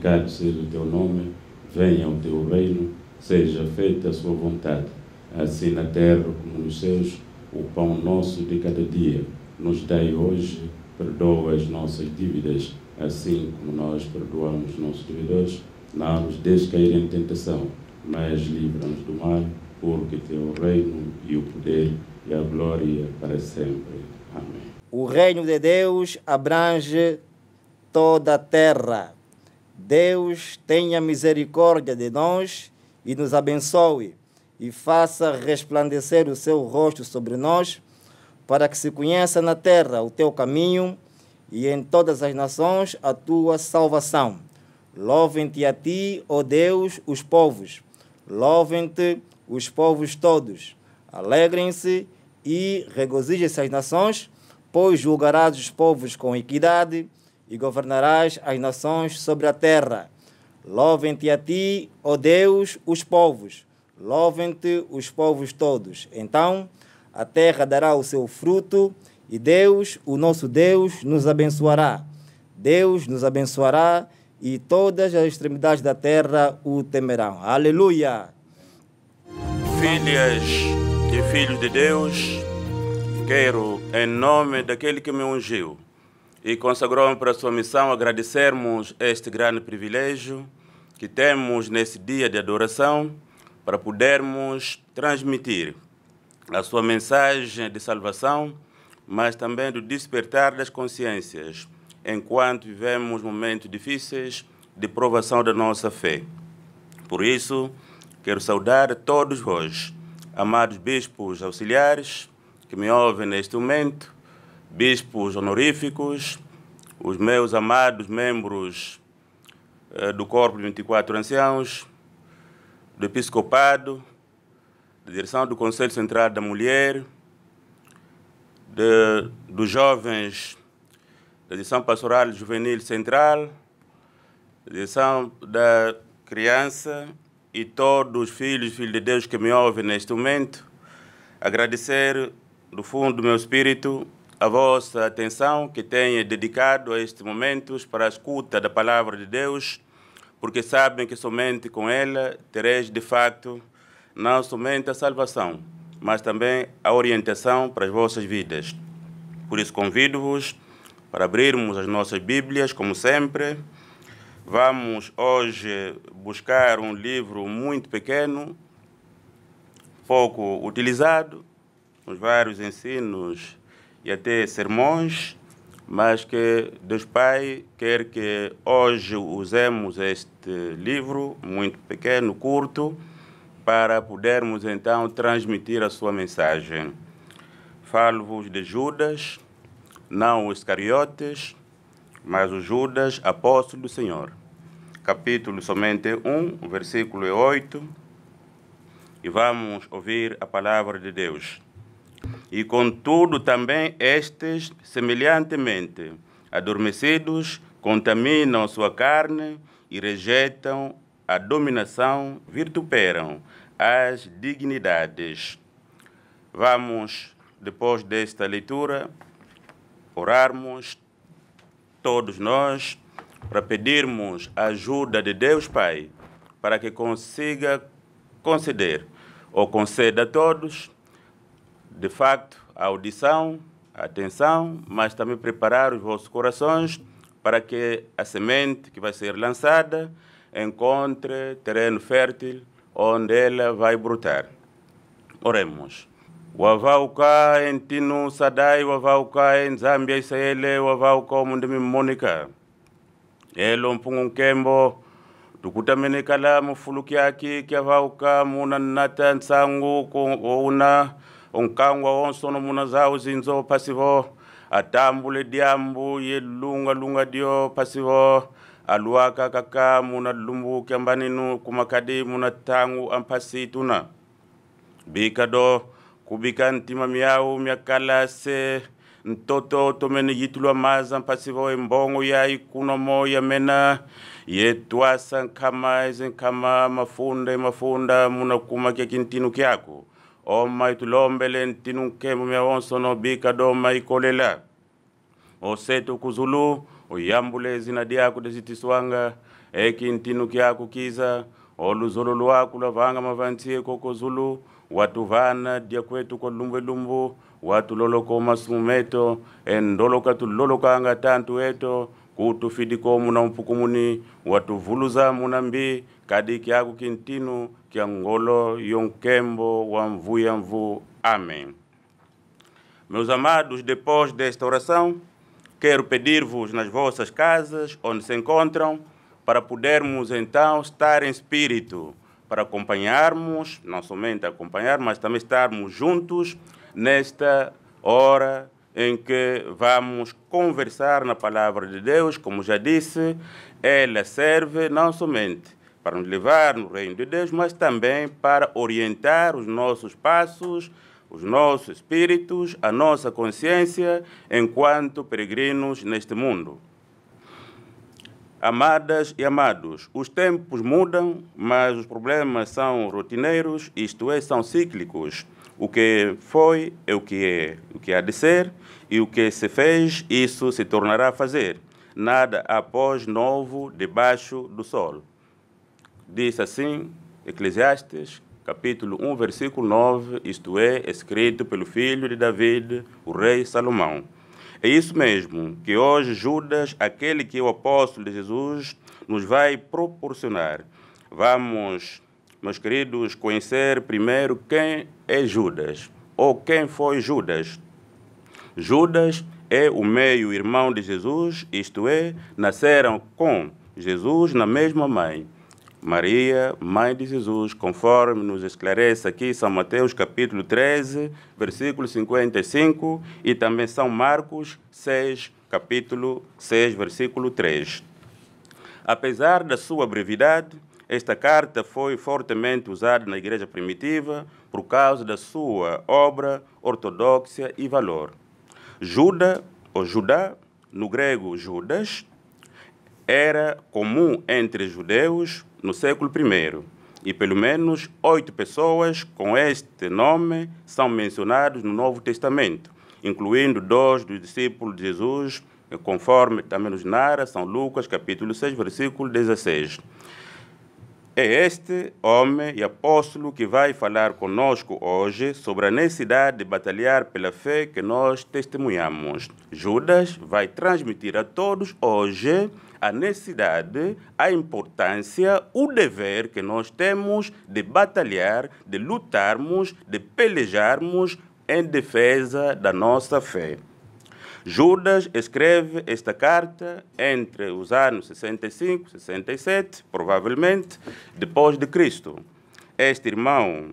santificado seja o teu nome, venha o teu reino, seja feita a sua vontade, assim na terra como nos céus. O pão nosso de cada dia nos dai hoje, perdoa as nossas dívidas, assim como nós perdoamos nossos devedores. Não nos deixes cair em tentação, mas livra-nos do mal, porque teu reino e o poder e a glória para sempre. Amém. O reino de Deus abrange toda a terra. Deus tenha misericórdia de nós e nos abençoe e faça resplandecer o seu rosto sobre nós, para que se conheça na terra o teu caminho e em todas as nações a tua salvação. Louvem-te a ti, ó oh Deus, os povos. Louvem-te os povos todos. Alegrem-se e regozijem-se as nações, pois julgarás os povos com equidade e governarás as nações sobre a terra. Louvem-te a ti, ó Deus, os povos, louvem-te os povos todos. Então a terra dará o seu fruto e Deus, o nosso Deus, nos abençoará. Deus nos abençoará e todas as extremidades da terra o temerão. Aleluia! Filhas e filhos de Deus, quero, em nome daquele que me ungiu, e consagrou-me para a sua missão agradecermos este grande privilégio que temos nesse dia de adoração para podermos transmitir a sua mensagem de salvação, mas também do despertar das consciências enquanto vivemos momentos difíceis de provação da nossa fé. Por isso, quero saudar todos vós, amados bispos auxiliares que me ouvem neste momento, bispos honoríficos, os meus amados membros eh, do Corpo de 24 Anciãos, do Episcopado, da direção do Conselho Central da Mulher, de, dos jovens da Direção Pastoral Juvenil Central, da Direção da Criança e todos os filhos e filhos de Deus que me ouvem neste momento, agradecer do fundo do meu espírito a vossa atenção que têm dedicado a estes momentos para a escuta da palavra de Deus, porque sabem que somente com ela tereis de facto não somente a salvação, mas também a orientação para as vossas vidas. Por isso convido-vos para abrirmos as nossas Bíblias, como sempre. Vamos hoje buscar um livro muito pequeno, pouco utilizado, com vários ensinos e até sermões, mas que Deus Pai quer que hoje usemos este livro, muito pequeno, curto, para podermos então transmitir a sua mensagem. Falo-vos de Judas, não os cariotes, mas o Judas, apóstolo do Senhor. Capítulo somente 1, versículo 8. E vamos ouvir a palavra de Deus. E contudo também estes, semelhantemente, adormecidos, contaminam sua carne e rejeitam a dominação, virtuperam as dignidades. Vamos, depois desta leitura, orarmos todos nós para pedirmos a ajuda de Deus Pai para que consiga conceder ou conceda a todos de facto, a audição, a atenção, mas também preparar os vossos corações para que a semente que vai ser lançada encontre terreno fértil onde ela vai brotar. Oremos. Wavauka em Tinu Sadai, Wavauka em Zambia Isaele, Wavauka Mundimi Mônica. Elo Mpungunkembo, Tukutamenekala Mufulukiaki, Kiavauka Munanata Nsangu, Una. onkangwa wonsono muna zawo zinzo pasivo atambule diambu ye lungalunga dio pasivo aluaka kaka muna lumbu kambaninu kumakadi muna tangu ampasi tuna bikado kubika ntima miau miakala se ntoto tomene yitulua maza mpasivo embongo yai mo yamena yetwasa nkama ezi nkama mafunda emafunda muna kuma kya kintinu kyako o maytulombelen tinun kemu mia won sono bi ka do may kolela o seto kuzulu o yambule zina diaku dezitiswanga ekintinu kiaku kiza oluzolo lwaku lwavanga mavantie koko zulu watu vana dia kwetu kwa lumbwelumbu watu loloko masumu meto endoloka tulolokanga tantu eto kutu fidiko muna mpukumuni watu vuluza muna mbi kadi kiaku kintinu que Angolo Yonkembo, Wamvu, Yamvu. Amém. Meus amados, depois desta oração, quero pedir-vos nas vossas casas, onde se encontram, para podermos então estar em espírito, para acompanharmos, não somente acompanhar, mas também estarmos juntos nesta hora em que vamos conversar na palavra de Deus, como já disse, ela serve não somente para nos levar no reino de Deus, mas também para orientar os nossos passos, os nossos espíritos, a nossa consciência enquanto peregrinos neste mundo. Amadas e amados, os tempos mudam, mas os problemas são rotineiros, isto é, são cíclicos. O que foi é o que é, o que há de ser, e o que se fez, isso se tornará a fazer. Nada após novo debaixo do sol. Diz assim, Eclesiastes, capítulo 1, versículo 9, isto é, escrito pelo filho de David, o rei Salomão. É isso mesmo que hoje Judas, aquele que é o apóstolo de Jesus, nos vai proporcionar. Vamos, meus queridos, conhecer primeiro quem é Judas ou quem foi Judas. Judas é o meio-irmão de Jesus, isto é, nasceram com Jesus na mesma mãe. Maria, Mãe de Jesus, conforme nos esclarece aqui São Mateus capítulo 13, versículo 55 e também São Marcos 6, capítulo 6, versículo 3. Apesar da sua brevidade, esta carta foi fortemente usada na igreja primitiva por causa da sua obra, ortodoxia e valor. Judas, ou Judá, no grego Judas, era comum entre judeus no século I. E pelo menos oito pessoas com este nome são mencionadas no Novo Testamento, incluindo dois dos discípulos de Jesus, conforme também nos narra São Lucas, capítulo 6, versículo 16. É este homem e apóstolo que vai falar conosco hoje sobre a necessidade de batalhar pela fé que nós testemunhamos. Judas vai transmitir a todos hoje a necessidade, a importância, o dever que nós temos de batalhar, de lutarmos, de pelejarmos em defesa da nossa fé. Judas escreve esta carta entre os anos 65 e 67, provavelmente, depois de Cristo. Este irmão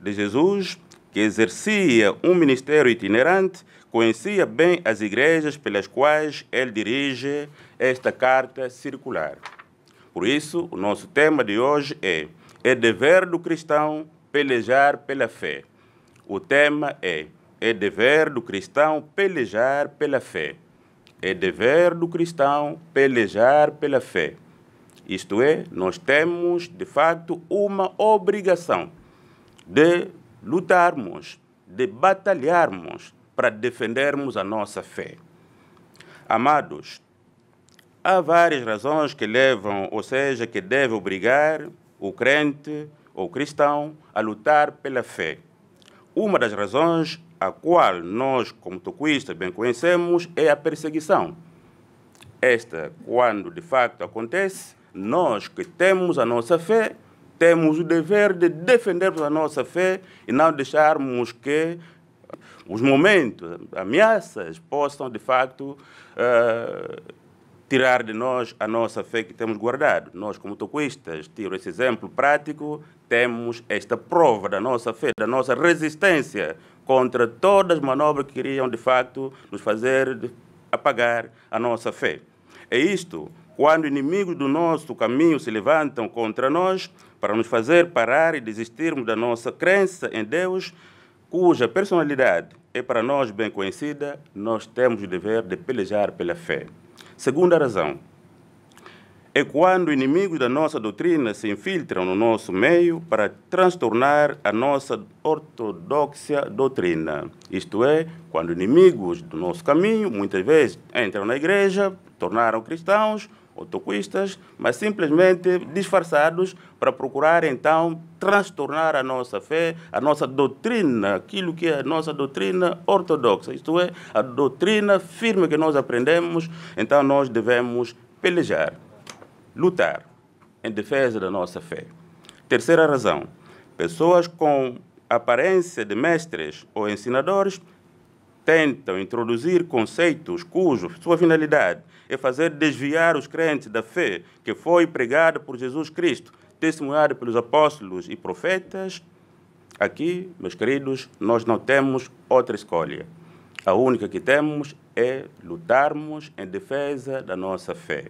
de Jesus, que exercia um ministério itinerante, conhecia bem as igrejas pelas quais ele dirige esta carta circular. Por isso, o nosso tema de hoje é É dever do cristão pelejar pela fé. O tema é É dever do cristão pelejar pela fé. É dever do cristão pelejar pela fé. Isto é, nós temos de facto uma obrigação de lutarmos, de batalharmos para defendermos a nossa fé. Amados, Há várias razões que levam, ou seja, que deve obrigar o crente ou cristão a lutar pela fé. Uma das razões a qual nós, como tocuistas, bem conhecemos é a perseguição. Esta, quando de facto acontece, nós que temos a nossa fé, temos o dever de defendermos a nossa fé e não deixarmos que os momentos, ameaças, possam de facto uh, tirar de nós a nossa fé que temos guardado. Nós, como toquistas, tiro esse exemplo prático, temos esta prova da nossa fé, da nossa resistência contra todas as manobras que queriam, de facto, nos fazer apagar a nossa fé. É isto, quando inimigos do nosso caminho se levantam contra nós para nos fazer parar e desistirmos da nossa crença em Deus, cuja personalidade é para nós bem conhecida, nós temos o dever de pelejar pela fé. Segunda razão é quando inimigos da nossa doutrina se infiltram no nosso meio para transtornar a nossa ortodoxa doutrina. Isto é, quando inimigos do nosso caminho, muitas vezes, entram na igreja, tornaram cristãos, autoquistas, mas simplesmente disfarçados para procurar então transtornar a nossa fé, a nossa doutrina, aquilo que é a nossa doutrina ortodoxa, isto é, a doutrina firme que nós aprendemos, então nós devemos pelejar, lutar em defesa da nossa fé. Terceira razão, pessoas com aparência de mestres ou ensinadores tentam introduzir conceitos cujo sua finalidade é fazer desviar os crentes da fé que foi pregada por Jesus Cristo, testemunhada pelos apóstolos e profetas. Aqui, meus queridos, nós não temos outra escolha. A única que temos é lutarmos em defesa da nossa fé.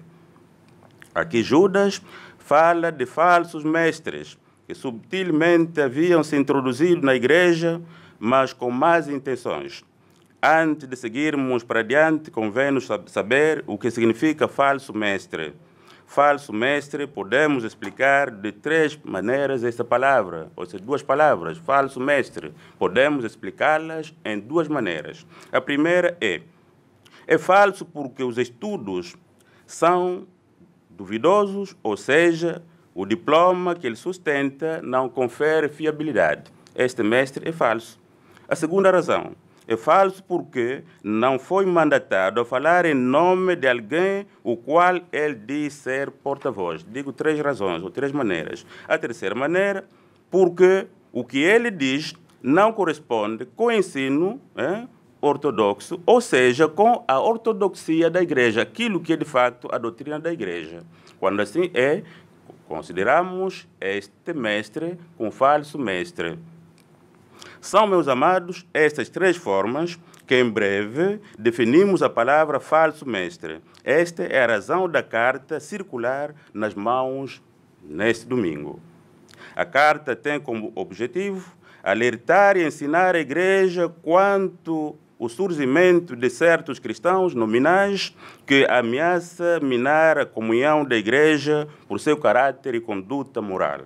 Aqui Judas fala de falsos mestres que subtilmente haviam se introduzido na igreja, mas com más intenções. Antes de seguirmos para adiante, convém-nos saber o que significa falso mestre. Falso mestre, podemos explicar de três maneiras essa palavra, ou seja, duas palavras. Falso mestre, podemos explicá-las em duas maneiras. A primeira é: é falso porque os estudos são duvidosos, ou seja, o diploma que ele sustenta não confere fiabilidade. Este mestre é falso. A segunda razão é falso porque não foi mandatado falar em nome de alguém o qual ele diz ser porta-voz. Digo três razões, ou três maneiras. A terceira maneira, porque o que ele diz não corresponde com o ensino é, ortodoxo, ou seja, com a ortodoxia da igreja, aquilo que é de facto a doutrina da igreja. Quando assim é, consideramos este mestre um falso mestre. São, meus amados, estas três formas que em breve definimos a palavra falso mestre. Esta é a razão da carta circular nas mãos neste domingo. A carta tem como objetivo alertar e ensinar a Igreja quanto o surgimento de certos cristãos nominais que ameaça minar a comunhão da Igreja por seu caráter e conduta moral.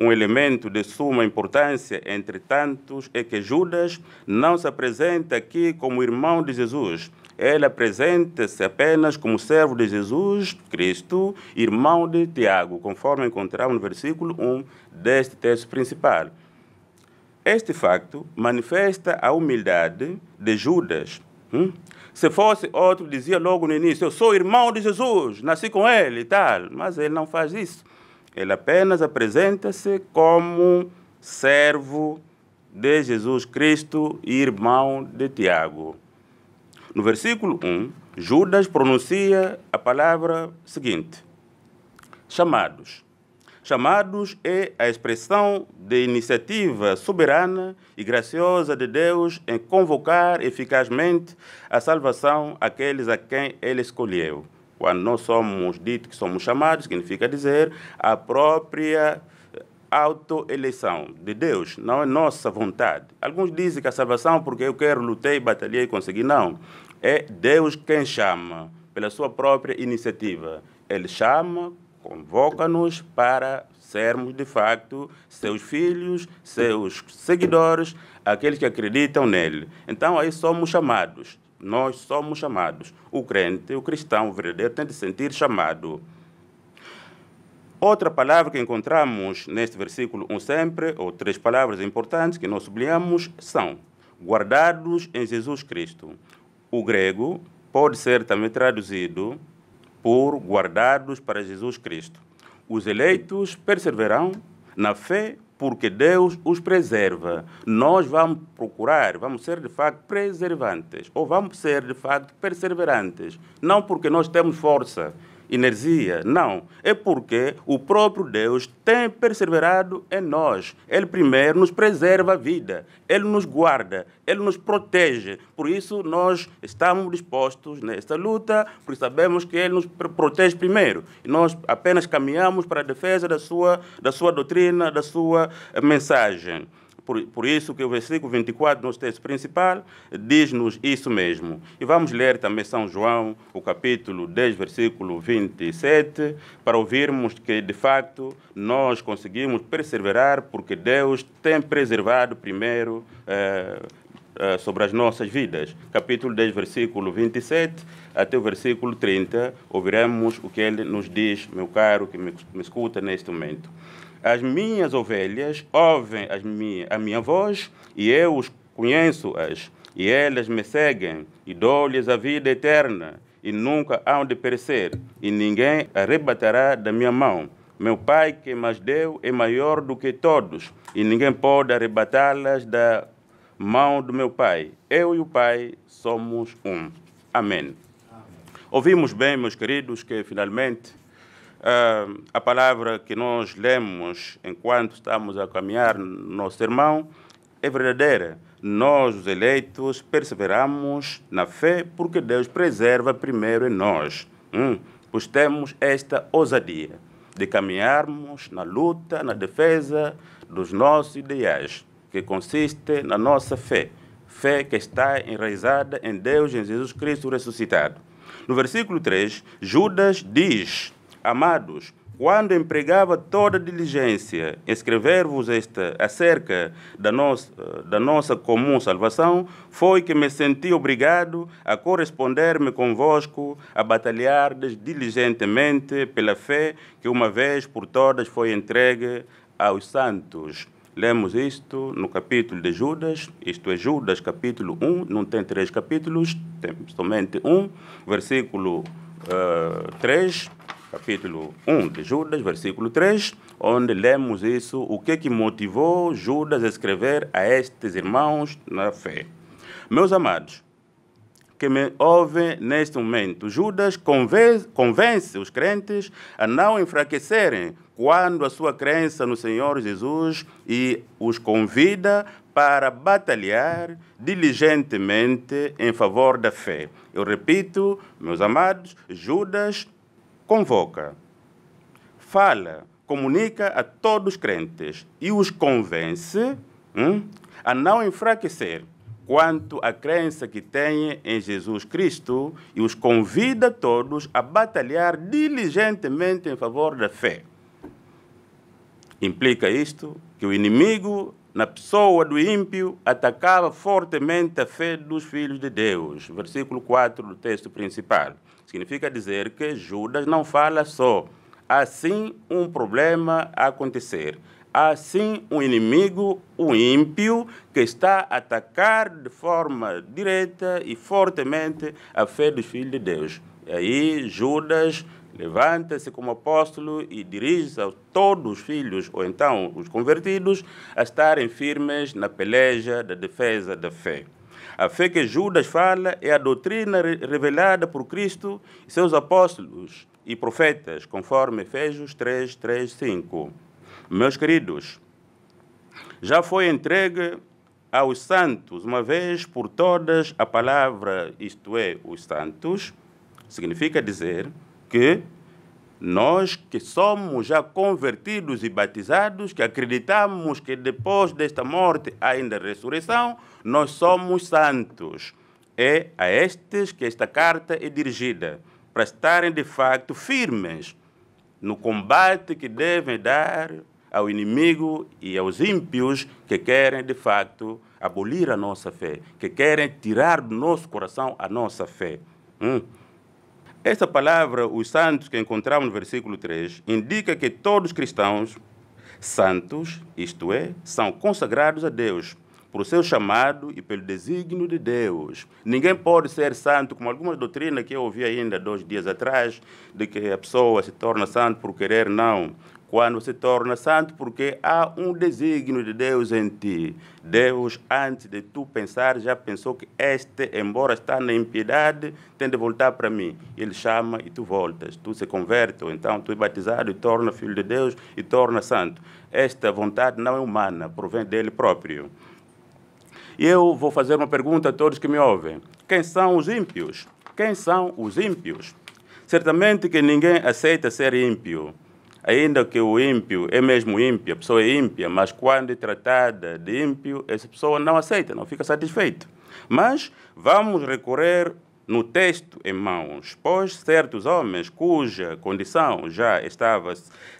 Um elemento de suma importância, entre tantos, é que Judas não se apresenta aqui como irmão de Jesus. Ele apresenta-se apenas como servo de Jesus Cristo, irmão de Tiago, conforme encontramos no versículo 1 deste texto principal. Este facto manifesta a humildade de Judas. Hum? Se fosse outro, dizia logo no início: Eu sou irmão de Jesus, nasci com ele e tal. Mas ele não faz isso. Ele apenas apresenta-se como servo de Jesus Cristo e irmão de Tiago. No versículo 1, Judas pronuncia a palavra seguinte: chamados. Chamados é a expressão de iniciativa soberana e graciosa de Deus em convocar eficazmente a salvação àqueles a quem Ele escolheu. Quando nós somos ditos que somos chamados, significa dizer a própria autoeleição de Deus, não é nossa vontade. Alguns dizem que a salvação, porque eu quero, lutei, batalhei e consegui. Não. É Deus quem chama, pela sua própria iniciativa. Ele chama, convoca-nos para sermos de facto seus filhos, seus seguidores, aqueles que acreditam nele. Então aí somos chamados nós somos chamados. O crente, o cristão o verdadeiro, tem de sentir chamado. Outra palavra que encontramos neste versículo 1 um sempre, ou três palavras importantes que nós sublinhamos, são guardados em Jesus Cristo. O grego pode ser também traduzido por guardados para Jesus Cristo. Os eleitos perseveram na fé porque Deus os preserva. Nós vamos procurar, vamos ser de facto preservantes, ou vamos ser de facto perseverantes, não porque nós temos força, energia. Não. É porque o próprio Deus tem perseverado em nós. Ele primeiro nos preserva a vida, ele nos guarda, ele nos protege. Por isso, nós estamos dispostos nesta luta, porque sabemos que ele nos protege primeiro. E nós apenas caminhamos para a defesa da sua, da sua doutrina, da sua eh, mensagem. Por, por isso que o versículo 24, nosso texto principal, diz-nos isso mesmo. E vamos ler também São João, o capítulo 10, versículo 27, para ouvirmos que, de facto, nós conseguimos perseverar porque Deus tem preservado primeiro eh, eh, sobre as nossas vidas. Capítulo 10, versículo 27 até o versículo 30, ouviremos o que ele nos diz, meu caro que me, me escuta neste momento. As minhas ovelhas ouvem minha, a minha voz e eu os conheço-as, e elas me seguem, e dou-lhes a vida eterna, e nunca hão de perecer, e ninguém arrebatará da minha mão. Meu Pai que mais deu é maior do que todos, e ninguém pode arrebatá-las da mão do meu Pai. Eu e o Pai somos um. Amém. Amém. Ouvimos bem, meus queridos, que finalmente Uh, a palavra que nós lemos enquanto estamos a caminhar no sermão é verdadeira. Nós, os eleitos, perseveramos na fé porque Deus preserva primeiro em nós. Hum, pois temos esta ousadia de caminharmos na luta, na defesa dos nossos ideais, que consiste na nossa fé. Fé que está enraizada em Deus, em Jesus Cristo ressuscitado. No versículo 3, Judas diz Amados, quando empregava toda diligência em escrever-vos esta acerca da nossa, da nossa comum salvação, foi que me senti obrigado a corresponder-me convosco, a batalhar diligentemente pela fé que uma vez por todas foi entregue aos santos. Lemos isto no capítulo de Judas, isto é Judas capítulo 1, não tem três capítulos, tem somente um, versículo uh, eh, 3 capítulo 1 de Judas, versículo 3, onde lemos isso, o que que motivou Judas a escrever a estes irmãos na fé. Meus amados, que me ouvem neste momento, Judas convence, convence os crentes a não enfraquecerem quando a sua crença no Senhor Jesus e os convida para batalhar diligentemente em favor da fé. Eu repito, meus amados, Judas convoca, fala, comunica a todos os crentes e os convence hum, a não enfraquecer quanto à crença que têm em Jesus Cristo e os convida todos a batalhar diligentemente em favor da fé. Implica isto que o inimigo na pessoa do ímpio atacava fortemente a fé dos filhos de Deus. Versículo 4 do texto principal. Significa dizer que Judas não fala só. Há sim um problema a acontecer. Há sim um inimigo, o um ímpio, que está a atacar de forma direta e fortemente a fé dos filhos de Deus. E aí Judas levanta-se como apóstolo e dirige a todos os filhos, ou então os convertidos, a estarem firmes na peleja da defesa da fé. A fé que Judas fala é a doutrina revelada por Cristo e seus apóstolos e profetas, conforme Efésios 3, 3, 5. Meus queridos, já foi entregue aos santos uma vez por todas a palavra, isto é, os santos, significa dizer que nós que somos já convertidos e batizados, que acreditamos que depois desta morte ainda a ressurreição, nós somos santos. É a estes que esta carta é dirigida, para estarem de facto firmes no combate que devem dar ao inimigo e aos ímpios que querem de facto abolir a nossa fé, que querem tirar do nosso coração a nossa fé. Hum. Esta palavra, os santos que encontramos no versículo 3, indica que todos os cristãos santos, isto é, são consagrados a Deus, por seu chamado e pelo desígnio de Deus. Ninguém pode ser santo, como algumas doutrinas que eu ouvi ainda dois dias atrás, de que a pessoa se torna santo por querer, não quando se torna santo, porque há um desígnio de Deus em ti. Deus, antes de tu pensar, já pensou que este, embora está na impiedade, tem de voltar para mim. Ele chama e tu voltas, tu se converte, ou então tu é batizado e torna filho de Deus e torna santo. Esta vontade não é humana, provém dele próprio. E eu vou fazer uma pergunta a todos que me ouvem: quem são os ímpios? Quem são os ímpios? Certamente que ninguém aceita ser ímpio Ainda que o ímpio é mesmo ímpio, a pessoa é ímpia, mas quando é tratada de ímpio, essa pessoa não aceita, não fica satisfeita. Mas vamos recorrer no texto em mãos, pois certos homens cuja condição já estava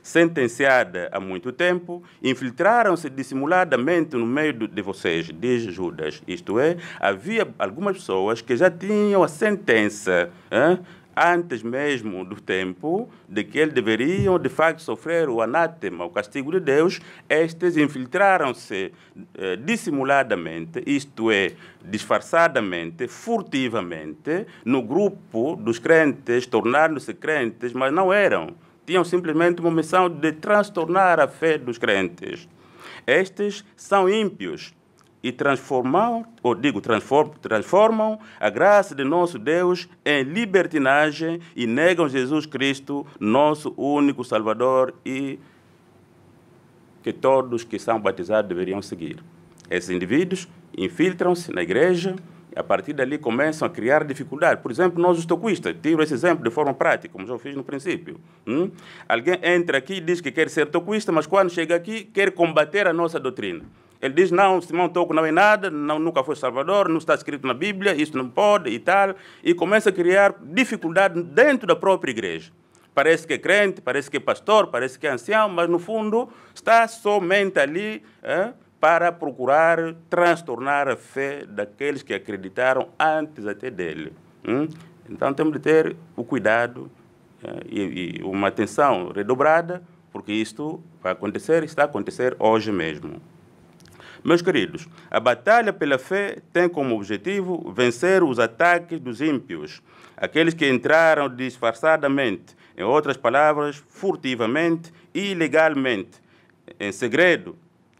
sentenciada há muito tempo, infiltraram-se dissimuladamente no meio de vocês, diz Judas. Isto é, havia algumas pessoas que já tinham a sentença hein, antes mesmo do tempo de que eles deveriam de facto sofrer o anátema, o castigo de Deus, estes infiltraram-se eh, dissimuladamente, isto é, disfarçadamente, furtivamente, no grupo dos crentes, tornando-se crentes, mas não eram. Tinham simplesmente uma missão de transtornar a fé dos crentes. Estes são ímpios, e transformam, ou digo, transformam, transformam a graça de nosso Deus em libertinagem e negam Jesus Cristo, nosso único Salvador e que todos que são batizados deveriam seguir. Esses indivíduos infiltram-se na igreja e a partir dali começam a criar dificuldade. Por exemplo, nós os toquistas, tiro esse exemplo de forma prática, como já fiz no princípio. Hum? Alguém entra aqui e diz que quer ser toquista, mas quando chega aqui quer combater a nossa doutrina. Ele diz: não, Simão Toco não é nada, não, nunca foi Salvador, não está escrito na Bíblia, isso não pode e tal. E começa a criar dificuldade dentro da própria igreja. Parece que é crente, parece que é pastor, parece que é ancião, mas no fundo está somente ali é, para procurar transtornar a fé daqueles que acreditaram antes até dele. Hum? Então temos de ter o cuidado é, e, e uma atenção redobrada, porque isto vai acontecer, e está a acontecer hoje mesmo. Meus queridos, a batalha pela fé tem como objetivo vencer os ataques dos ímpios, aqueles que entraram disfarçadamente, em outras palavras, furtivamente e ilegalmente, em segredo.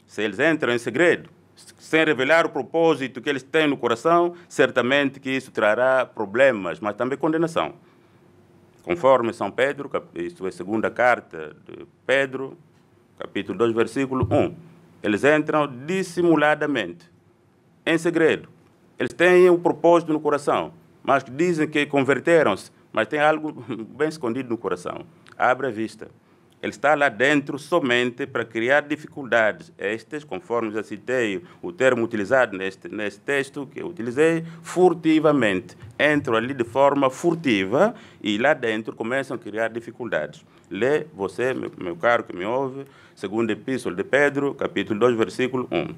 Se eles entram em segredo, sem revelar o propósito que eles têm no coração, certamente que isso trará problemas, mas também condenação. Conforme São Pedro, isso é a segunda carta de Pedro, capítulo 2, versículo 1. Eles entram dissimuladamente, em segredo. Eles têm um propósito no coração, mas dizem que converteram-se, mas tem algo bem escondido no coração. Abre a vista. Ele está lá dentro somente para criar dificuldades. Estas, conforme já citei o termo utilizado neste, neste texto que eu utilizei, furtivamente. Entram ali de forma furtiva e lá dentro começam a criar dificuldades. Lê, você, meu, meu caro que me ouve, segunda epístola de Pedro, capítulo 2, versículo 1.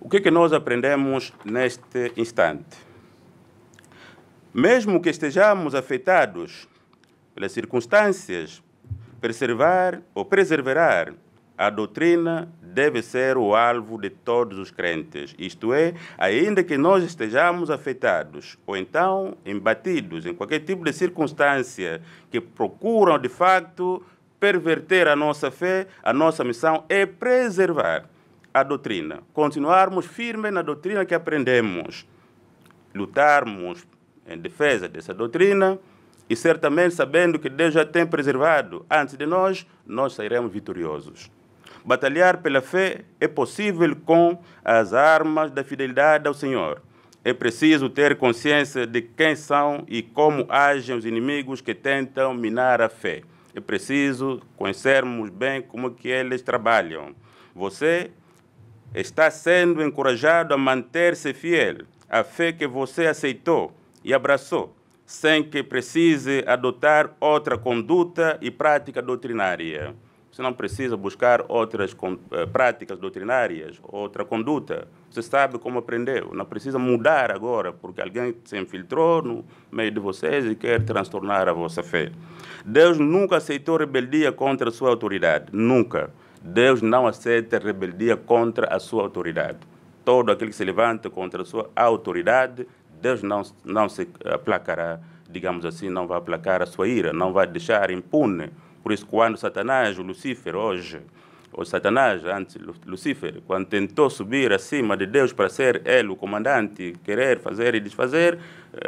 O que, é que nós aprendemos neste instante? Mesmo que estejamos afetados pelas circunstâncias, preservar ou preservar a doutrina deve ser o alvo de todos os crentes, isto é, ainda que nós estejamos afetados ou então embatidos em qualquer tipo de circunstância que procuram de facto perverter a nossa fé, a nossa missão é preservar a doutrina, continuarmos firmes na doutrina que aprendemos, lutarmos em defesa dessa doutrina e certamente sabendo que Deus já tem preservado antes de nós, nós sairemos vitoriosos. Batalhar pela fé é possível com as armas da fidelidade ao Senhor. É preciso ter consciência de quem são e como agem os inimigos que tentam minar a fé é preciso conhecermos bem como que eles trabalham. Você está sendo encorajado a manter-se fiel à fé que você aceitou e abraçou, sem que precise adotar outra conduta e prática doutrinária. Você não precisa buscar outras eh, práticas doutrinárias, outra conduta. Você sabe como aprendeu. Não precisa mudar agora, porque alguém se infiltrou no meio de vocês e quer transtornar a vossa fé. Deus nunca aceitou rebeldia contra a sua autoridade. Nunca. Deus não aceita rebeldia contra a sua autoridade. Todo aquele que se levanta contra a sua autoridade, Deus não, não se aplacará, digamos assim, não vai aplacar a sua ira, não vai deixar impune por isso, quando Satanás, o Lucifer, hoje, o Satanás, antes Lucifer, quando tentou subir acima de Deus para ser ele o comandante, querer fazer e desfazer,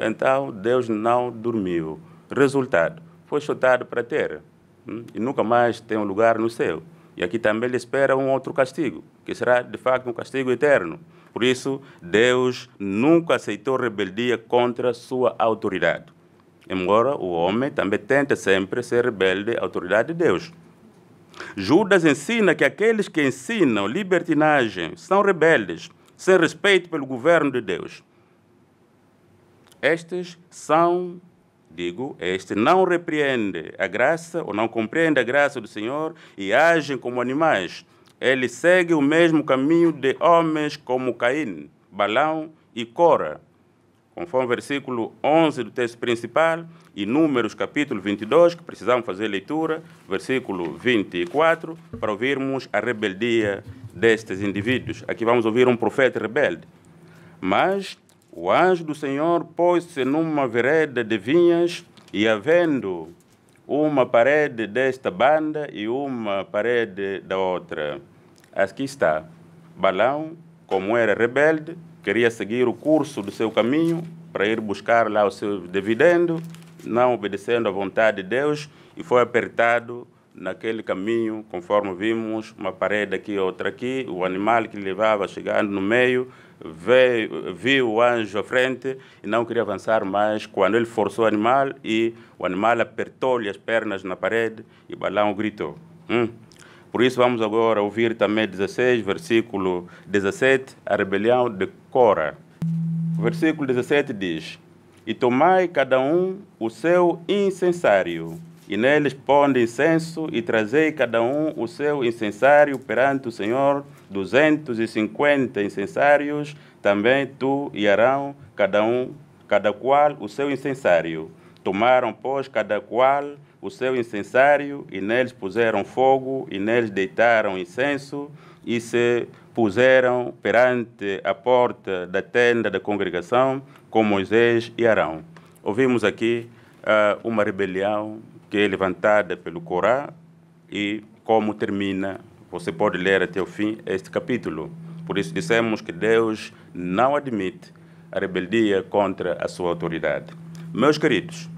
então Deus não dormiu. Resultado, foi chutado para a terra hum, e nunca mais tem um lugar no céu. E aqui também lhe espera um outro castigo, que será de facto um castigo eterno. Por isso, Deus nunca aceitou rebeldia contra sua autoridade. Embora o homem também tente sempre ser rebelde à autoridade de Deus. Judas ensina que aqueles que ensinam libertinagem são rebeldes, sem respeito pelo governo de Deus. Estes são, digo, este não repreende a graça ou não compreende a graça do Senhor e agem como animais. Ele segue o mesmo caminho de homens como Caim, Balão e Cora conforme o versículo 11 do texto principal e Números capítulo 22, que precisamos fazer leitura, versículo 24, para ouvirmos a rebeldia destes indivíduos. Aqui vamos ouvir um profeta rebelde. Mas o anjo do Senhor pôs-se numa vereda de vinhas e, havendo uma parede desta banda e uma parede da outra, aqui está Balão, como era rebelde, queria seguir o curso do seu caminho para ir buscar lá o seu dividendo, não obedecendo à vontade de Deus, e foi apertado naquele caminho, conforme vimos, uma parede aqui, outra aqui, o animal que levava chegando no meio, veio, viu o anjo à frente e não queria avançar mais. Quando ele forçou o animal e o animal apertou-lhe as pernas na parede e Balão gritou, hum, por isso vamos agora ouvir também 16, versículo 17, a rebelião de Cora. O versículo 17 diz: E tomai cada um o seu incensário, e neles ponde incenso, e trazei cada um o seu incensário perante o Senhor, duzentos e cinquenta incensários, também tu e Arão, cada um, cada qual o seu incensário. Tomaram, pois, cada qual o seu incensário, e neles puseram fogo, e neles deitaram incenso, e se puseram perante a porta da tenda da congregação com Moisés e Arão. Ouvimos aqui uh, uma rebelião que é levantada pelo Corá e como termina, você pode ler até o fim este capítulo. Por isso dissemos que Deus não admite a rebeldia contra a sua autoridade. Meus queridos,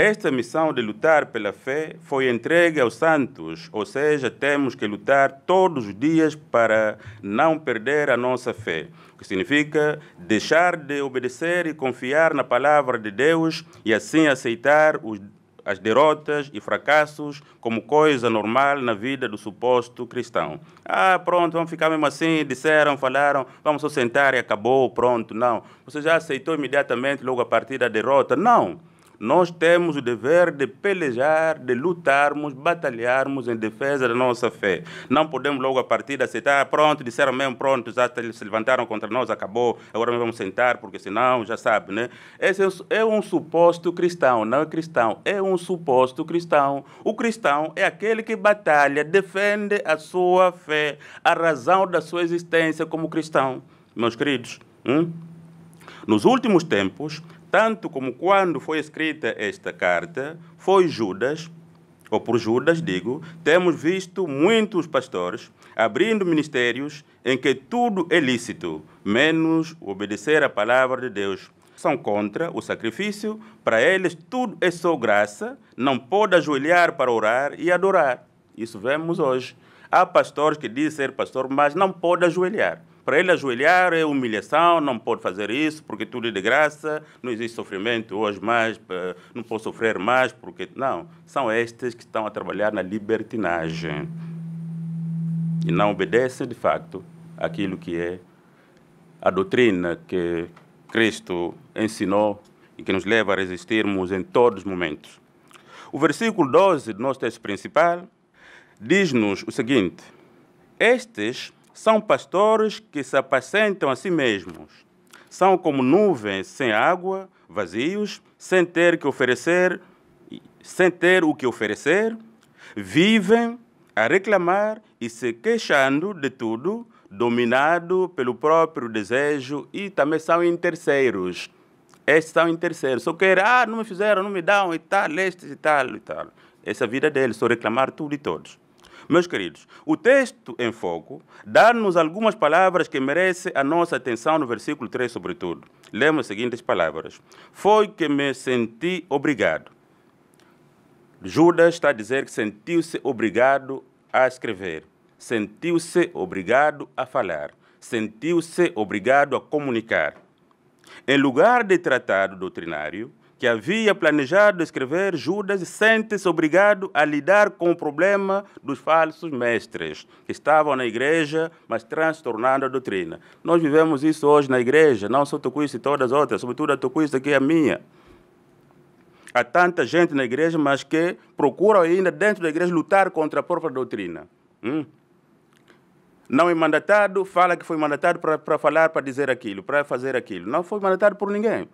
esta missão de lutar pela fé foi entregue aos santos, ou seja, temos que lutar todos os dias para não perder a nossa fé, o que significa deixar de obedecer e confiar na palavra de Deus e assim aceitar os, as derrotas e fracassos como coisa normal na vida do suposto cristão. Ah, pronto, vamos ficar mesmo assim, disseram, falaram, vamos só sentar e acabou, pronto, não. Você já aceitou imediatamente logo a partir da derrota? Não nós temos o dever de pelejar, de lutarmos, batalharmos em defesa da nossa fé. Não podemos logo a partir aceitar, pronto, disseram mesmo, pronto, já se levantaram contra nós, acabou, agora vamos sentar, porque senão, já sabe, né? Esse é, é um suposto cristão, não é cristão, é um suposto cristão. O cristão é aquele que batalha, defende a sua fé, a razão da sua existência como cristão. Meus queridos, hum? nos últimos tempos, tanto como quando foi escrita esta carta, foi Judas, ou por Judas, digo, temos visto muitos pastores abrindo ministérios em que tudo é lícito, menos obedecer à palavra de Deus. São contra o sacrifício, para eles tudo é só graça, não pode ajoelhar para orar e adorar. Isso vemos hoje. Há pastores que dizem ser pastor, mas não pode ajoelhar. Para ele ajoelhar é humilhação, não pode fazer isso porque tudo é de graça, não existe sofrimento hoje mais, não posso sofrer mais porque. Não, são estes que estão a trabalhar na libertinagem e não obedecem de facto aquilo que é a doutrina que Cristo ensinou e que nos leva a resistirmos em todos os momentos. O versículo 12 do nosso texto principal diz-nos o seguinte: Estes são pastores que se apacentam a si mesmos. São como nuvens sem água, vazios, sem ter que oferecer, sem ter o que oferecer, vivem a reclamar e se queixando de tudo, dominado pelo próprio desejo e também são em terceiros. Estes são em terceiros. Só querem, ah, não me fizeram, não me dão e tal, estes e tal e tal. Essa é a vida deles, só reclamar tudo e todos. Meus queridos, o texto em foco dá-nos algumas palavras que merecem a nossa atenção no versículo 3, sobretudo. Lemos as seguintes palavras: Foi que me senti obrigado. Judas está a dizer que sentiu-se obrigado a escrever, sentiu-se obrigado a falar, sentiu-se obrigado a comunicar. Em lugar de tratado doutrinário, que havia planejado escrever Judas sente-se obrigado a lidar com o problema dos falsos mestres que estavam na igreja, mas transtornando a doutrina. Nós vivemos isso hoje na igreja, não só Tucuíça e todas as outras, sobretudo a Tucuíça que é a minha. Há tanta gente na igreja, mas que procura ainda dentro da igreja lutar contra a própria doutrina. Hum? Não é mandatado, fala que foi mandatado para falar, para dizer aquilo, para fazer aquilo. Não foi mandatado por ninguém.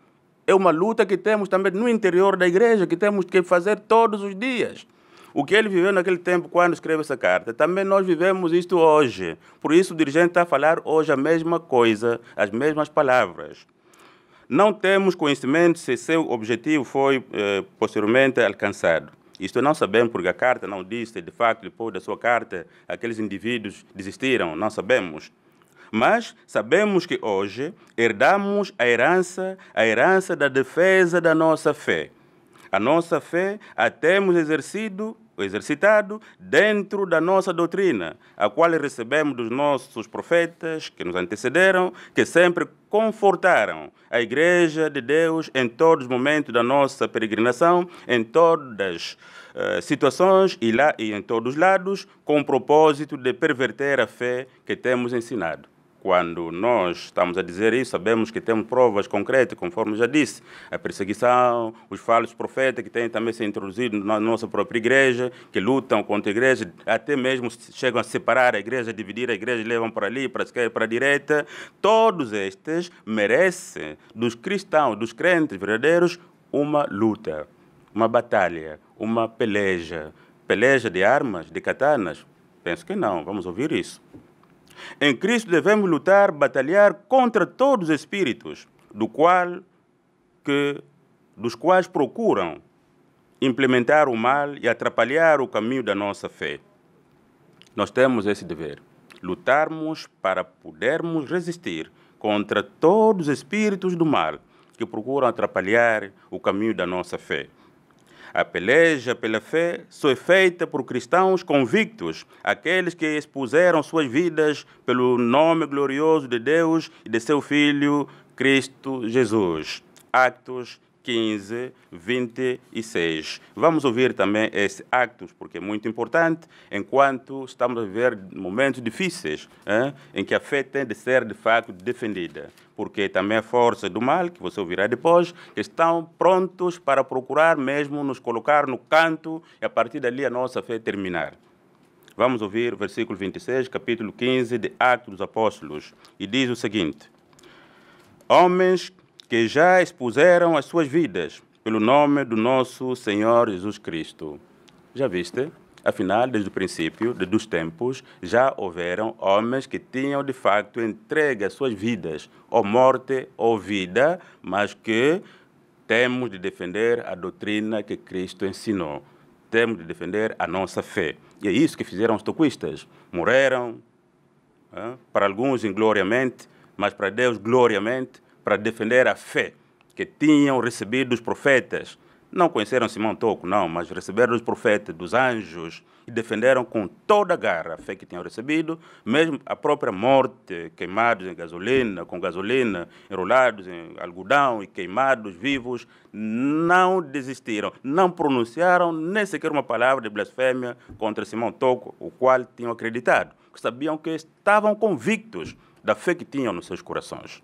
É uma luta que temos também no interior da igreja, que temos que fazer todos os dias. O que ele viveu naquele tempo quando escreve essa carta, também nós vivemos isto hoje. Por isso o dirigente está a falar hoje a mesma coisa, as mesmas palavras. Não temos conhecimento se seu objetivo foi eh, posteriormente alcançado. Isto não sabemos, porque a carta não diz de facto depois da sua carta aqueles indivíduos desistiram, não sabemos. Mas sabemos que hoje herdamos a herança, a herança da defesa da nossa fé. A nossa fé a temos exercido exercitado dentro da nossa doutrina, a qual recebemos dos nossos profetas que nos antecederam, que sempre confortaram a Igreja de Deus em todos os momentos da nossa peregrinação, em todas as uh, eh, situações e, lá, e em todos os lados, com o propósito de perverter a fé que temos ensinado. Quando nós estamos a dizer isso, sabemos que temos provas concretas, conforme já disse, a perseguição, os falsos profetas que têm também se introduzido na nossa própria igreja, que lutam contra a igreja, até mesmo chegam a separar a igreja, dividir a igreja, levam para ali, para a esquerda, para a direita. Todos estes merecem dos cristãos, dos crentes verdadeiros, uma luta, uma batalha, uma peleja. Peleja de armas, de katanas? Penso que não. Vamos ouvir isso. Em Cristo devemos lutar, batalhar contra todos os espíritos do qual que dos quais procuram implementar o mal e atrapalhar o caminho da nossa fé. Nós temos esse dever, lutarmos para podermos resistir contra todos os espíritos do mal que procuram atrapalhar o caminho da nossa fé. A peleja pela fé só é feita por cristãos convictos, aqueles que expuseram suas vidas pelo nome glorioso de Deus e de seu Filho, Cristo Jesus. Atos 15, 26. Vamos ouvir também esse actos, porque é muito importante, enquanto estamos a viver momentos difíceis, hein, em que a fé tem de ser, de facto, defendida. Porque também a força do mal, que você ouvirá depois, estão prontos para procurar mesmo nos colocar no canto e a partir dali a nossa fé terminar. Vamos ouvir o versículo 26, capítulo 15 de actos dos Apóstolos, e diz o seguinte: Homens que já expuseram as suas vidas pelo nome do nosso Senhor Jesus Cristo. Já viste? Afinal, desde o princípio dos tempos, já houveram homens que tinham de facto entregue as suas vidas, ou morte ou vida, mas que temos de defender a doutrina que Cristo ensinou. Temos de defender a nossa fé. E é isso que fizeram os toquistas. Morreram, para alguns ingloriamente, mas para Deus gloriamente, para defender a fé que tinham recebido dos profetas. Não conheceram Simão Toco, não, mas receberam dos profetas, dos anjos, e defenderam com toda a garra a fé que tinham recebido, mesmo a própria morte, queimados em gasolina, com gasolina, enrolados em algodão e queimados vivos, não desistiram, não pronunciaram nem sequer uma palavra de blasfêmia contra Simão Toco, o qual tinham acreditado, que sabiam que estavam convictos da fé que tinham nos seus corações.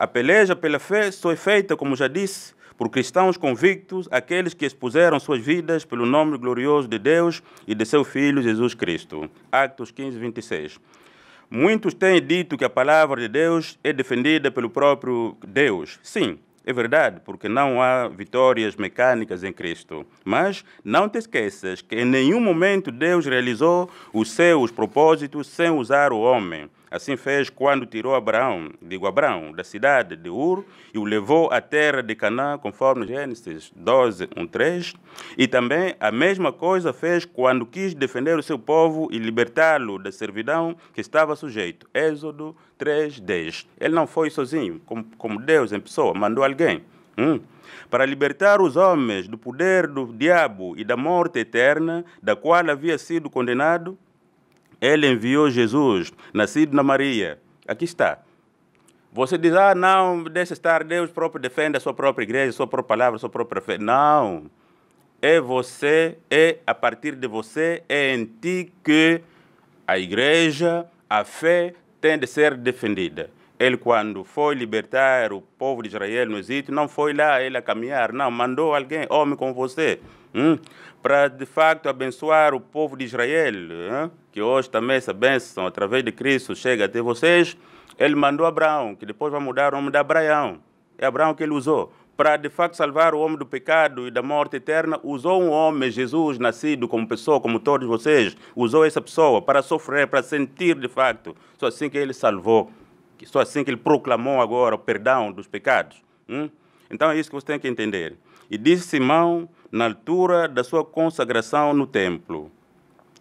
A peleja pela fé foi feita, como já disse, por cristãos convictos, aqueles que expuseram suas vidas pelo nome glorioso de Deus e de seu Filho Jesus Cristo. Atos 15, 26. Muitos têm dito que a palavra de Deus é defendida pelo próprio Deus. Sim, é verdade, porque não há vitórias mecânicas em Cristo. Mas não te esqueças que em nenhum momento Deus realizou os seus propósitos sem usar o homem. Assim fez quando tirou Abraão, digo Abraão, da cidade de Ur e o levou à terra de Canaã, conforme Gênesis 12, 1, 3. E também a mesma coisa fez quando quis defender o seu povo e libertá-lo da servidão que estava sujeito. Êxodo 3, 10. Ele não foi sozinho, como, como Deus em pessoa, mandou alguém. Hum. Para libertar os homens do poder do diabo e da morte eterna, da qual havia sido condenado, ele enviou Jesus, nascido na Maria. Aqui está. Você diz, ah, não, deixa estar, Deus próprio defende a sua própria igreja, a sua própria palavra, a sua própria fé. Não. É você, é a partir de você, é em ti que a igreja, a fé tem de ser defendida. Ele, quando foi libertar o povo de Israel no Egito, não foi lá ele a caminhar, não, mandou alguém, homem como você hum, para de facto abençoar o povo de Israel, hein? que hoje também essa bênção através de Cristo chega até vocês. Ele mandou Abraão, que depois vai mudar o nome de Abraão. É Abraão que ele usou. Para de facto salvar o homem do pecado e da morte eterna, usou um homem, Jesus, nascido como pessoa, como todos vocês, usou essa pessoa para sofrer, para sentir de facto. Só assim que ele salvou, só assim que ele proclamou agora o perdão dos pecados. Hum? Então é isso que você tem que entender. E disse Simão na altura da sua consagração no templo.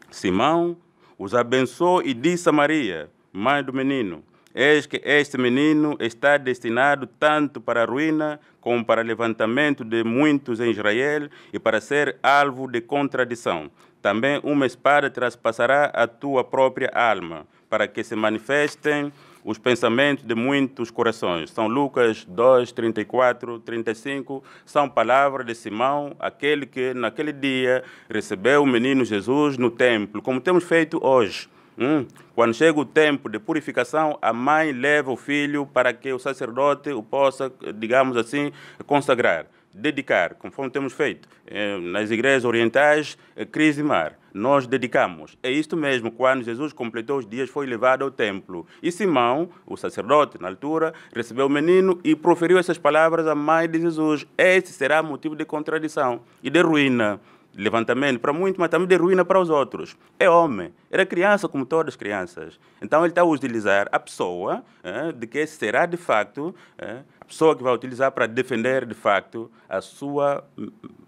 Simão os abençoou e disse a Maria, mãe do menino: Eis que este menino está destinado tanto para a ruína como para o levantamento de muitos em Israel e para ser alvo de contradição. Também uma espada traspassará a tua própria alma, para que se manifestem os pensamentos de muitos corações. São Lucas 2, 34, 35, são palavras de Simão, aquele que naquele dia recebeu o menino Jesus no templo, como temos feito hoje. Hum. Quando chega o tempo de purificação, a mãe leva o filho para que o sacerdote o possa, digamos assim, consagrar dedicar, conforme temos feito eh, nas igrejas orientais, eh, crismar. Nós dedicamos. É isto mesmo, quando Jesus completou os dias, foi levado ao templo. E Simão, o sacerdote, na altura, recebeu o menino e proferiu essas palavras à mãe de Jesus. Este será motivo de contradição e de ruína levantamento para muitos, mas também de ruína para os outros. É homem, era é criança como todas as crianças. Então ele está a utilizar a pessoa, é, de que será de facto, é, a pessoa que vai utilizar para defender de facto a sua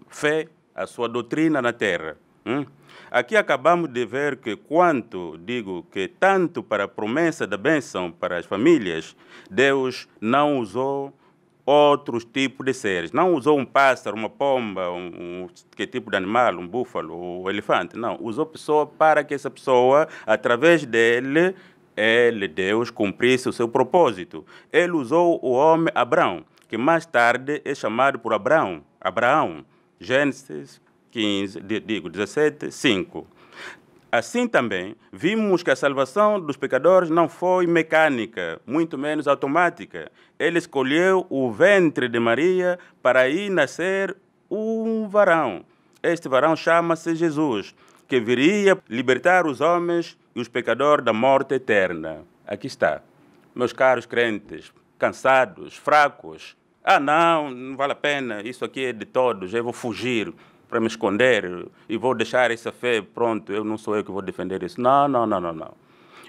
fé, a sua doutrina na terra. Hum? Aqui acabamos de ver que quanto, digo, que tanto para a promessa da bênção para as famílias, Deus não usou outros tipos de seres. Não usou um pássaro, uma pomba, um, um que tipo de animal, um búfalo, um elefante. Não, usou pessoa para que essa pessoa, através dele, ele, Deus, cumprisse o seu propósito. Ele usou o homem Abraão, que mais tarde é chamado por Abraão. Abraão, Gênesis 15, digo, 17, 5. Assim também, vimos que a salvação dos pecadores não foi mecânica, muito menos automática. Ele escolheu o ventre de Maria para aí nascer um varão. Este varão chama-se Jesus, que viria libertar os homens e os pecadores da morte eterna. Aqui está. Meus caros crentes, cansados, fracos. Ah, não, não vale a pena, isso aqui é de todos, eu vou fugir para me esconder e vou deixar essa fé, pronto, eu não sou eu que vou defender isso. Não, não, não, não, não.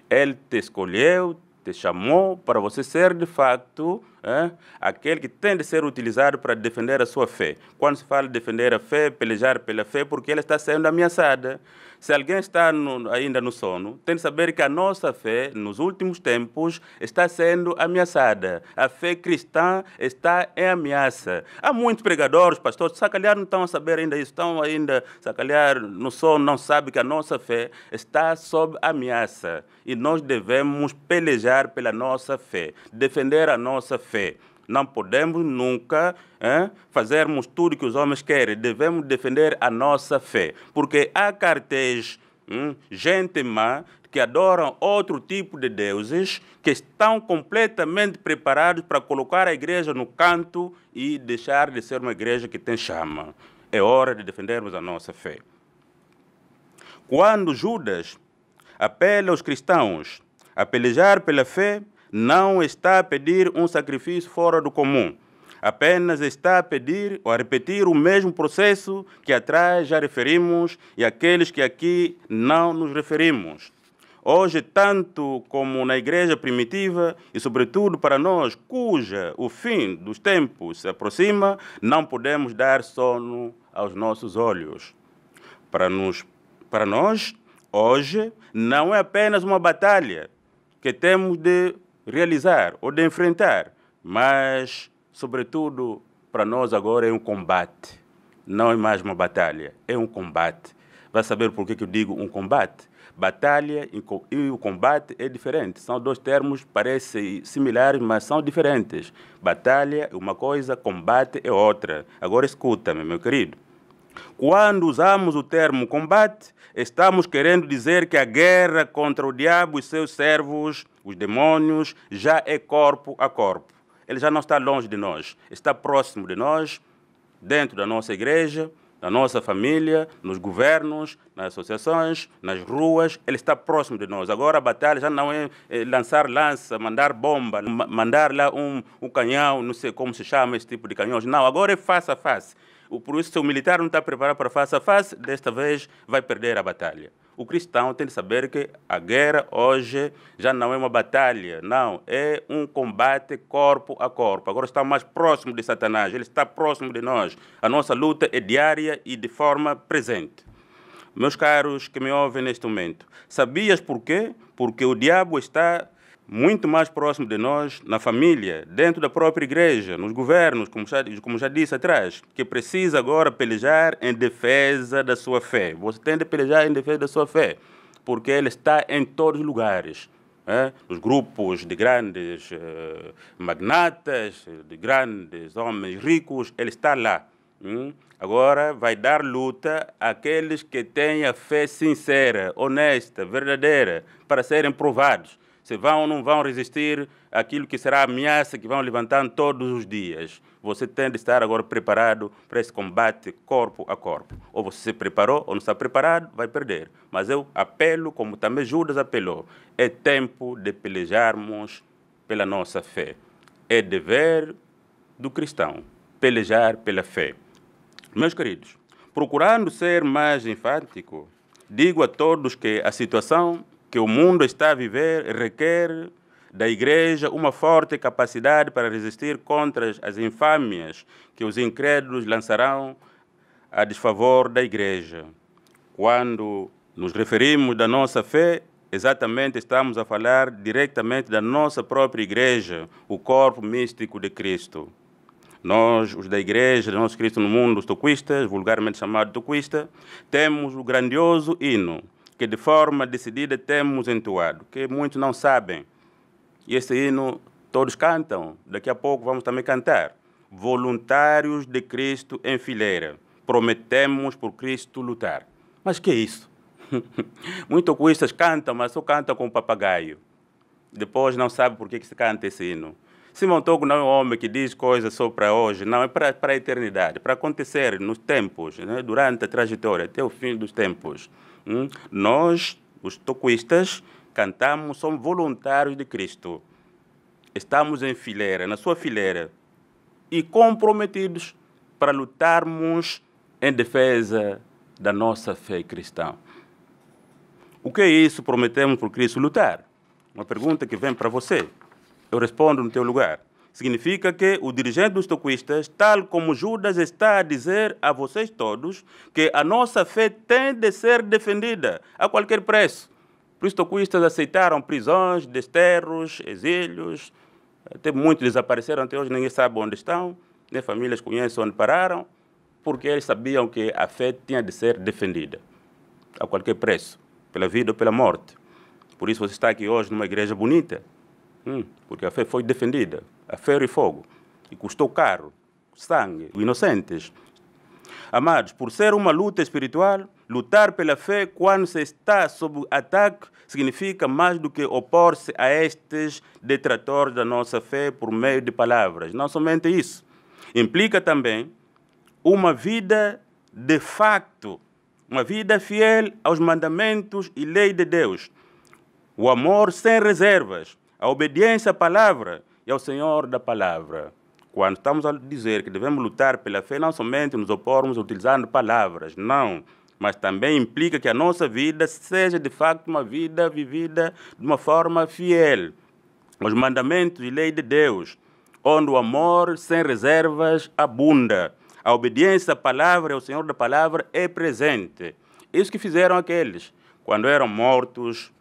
Ele te escolheu, te chamou para você ser de facto é, aquele que tem de ser utilizado para defender a sua fé. Quando se fala defender a fé, pelejar pela fé, porque ela está sendo ameaçada. Se alguém está no, ainda no sono, tem de saber que a nossa fé, nos últimos tempos, está sendo ameaçada. A fé cristã está em ameaça. Há muitos pregadores, pastores, se calhar não estão a saber ainda isso, estão ainda, se calhar no sono, não sabem que a nossa fé está sob ameaça. E nós devemos pelejar pela nossa fé, defender a nossa fé. Não podemos nunca hein, fazermos tudo que os homens querem. Devemos defender a nossa fé. Porque há cartéis, hum, gente má, que adoram outro tipo de deuses, que estão completamente preparados para colocar a igreja no canto e deixar de ser uma igreja que tem chama. É hora de defendermos a nossa fé. Quando Judas apela aos cristãos a pelejar pela fé, não está a pedir um sacrifício fora do comum. Apenas está a pedir ou a repetir o mesmo processo que atrás já referimos e aqueles que aqui não nos referimos. Hoje, tanto como na igreja primitiva e, sobretudo, para nós, cuja o fim dos tempos se aproxima, não podemos dar sono aos nossos olhos. Para, nos, para nós, hoje, não é apenas uma batalha que temos de realizar ou de enfrentar, mas, sobretudo, para nós agora é um combate. Não é mais uma batalha, é um combate. Vai saber por que eu digo um combate? Batalha e o combate é diferente. São dois termos parecem similares, mas são diferentes. Batalha é uma coisa, combate é outra. Agora escuta-me, meu querido. Quando usamos o termo combate, estamos querendo dizer que a guerra contra o diabo e seus servos os demônios, já é corpo a corpo. Ele já não está longe de nós, está próximo de nós, dentro da nossa igreja, na nossa família, nos governos, nas associações, nas ruas, ele está próximo de nós. Agora a batalha já não é, é lançar lança, mandar bomba, mandar lá um, um canhão, não sei como se chama esse tipo de canhões. Não, agora é face a face. Por isso, se o militar não está preparado para face a face, desta vez vai perder a batalha o cristão tem de saber que a guerra hoje já não é uma batalha, não, é um combate corpo a corpo. Agora está mais próximo de Satanás, ele está próximo de nós. A nossa luta é diária e de forma presente. Meus caros que me ouvem neste momento, sabias por quê? Porque o diabo está muito mais próximo de nós, na família, dentro da própria igreja, nos governos, como já, como já disse atrás, que precisa agora pelejar em defesa da sua fé. Você tem de pelejar em defesa da sua fé, porque ela está em todos os lugares. É? Né? os grupos de grandes eh, magnatas, de grandes homens ricos, ele está lá. Hum? Agora vai dar luta àqueles que têm a fé sincera, honesta, verdadeira, para serem provados se vão ou não vão resistir àquilo que será a ameaça que vão levantar todos os dias. Você tem de estar agora preparado para esse combate corpo a corpo. Ou você se preparou ou não está preparado, vai perder. Mas eu apelo, como também Judas apelou, é tempo de pelejarmos pela nossa fé. É dever do cristão pelejar pela fé. Meus queridos, procurando ser mais enfático, digo a todos que a situação que o mundo está a viver requer da Igreja uma forte capacidade para resistir contra as infâmias que os incrédulos lançarão a desfavor da Igreja. Quando nos referimos da nossa fé, exatamente estamos a falar diretamente da nossa própria Igreja, o corpo místico de Cristo. Nós, os da Igreja de Nosso Cristo no Mundo, os toquistas, vulgarmente chamado toquista, temos o grandioso hino que de forma decidida temos entoado, que muitos não sabem. E esse hino todos cantam, daqui a pouco vamos também cantar. Voluntários de Cristo em fileira, prometemos por Cristo lutar. Mas que é isso? Muitos coisas cantam, mas só cantam com papagaio. Depois não sabe por que, se canta esse hino. Simão Togo não é um homem que diz coisas só para hoje, não, é para, para a eternidade, para acontecer nos tempos, né? durante a trajetória, até o fim dos tempos. Hum? Nós, os toquistas cantamos, somos voluntários de Cristo. Estamos em fileira, na sua fileira, e comprometidos para lutarmos em defesa da nossa fé cristã. O que é isso prometemos por Cristo lutar? Uma pergunta que vem para você. Eu respondo no teu lugar. Significa que o dirigente dos toquistas, tal como Judas, está a dizer a vocês todos que a nossa fé tem de ser defendida a qualquer preço. Por isso, toquistas aceitaram prisões, desterros, exílios. Até muitos desapareceram, até hoje ninguém sabe onde estão, nem famílias conhecem onde pararam, porque eles sabiam que a fé tinha de ser defendida a qualquer preço, pela vida ou pela morte. Por isso você está aqui hoje numa igreja bonita, Hum, porque a fé foi defendida, a ferro e fogo, e custou caro, sangue, inocentes. Amados, por ser uma luta espiritual, lutar pela fé quando se está sob ataque significa mais do que opor-se a estes detratores da nossa fé por meio de palavras. Não somente isso, implica também uma vida de facto, uma vida fiel aos mandamentos e lei de Deus. O amor sem reservas, a obediência à palavra e ao Senhor da palavra. Quando estamos a dizer que devemos lutar pela fé, não somente nos opormos utilizando palavras, não, mas também implica que a nossa vida seja de facto uma vida vivida de uma forma fiel aos mandamentos e lei de Deus, onde o amor sem reservas abunda. A obediência à palavra e ao Senhor da palavra é presente. Isso que fizeram aqueles quando eram mortos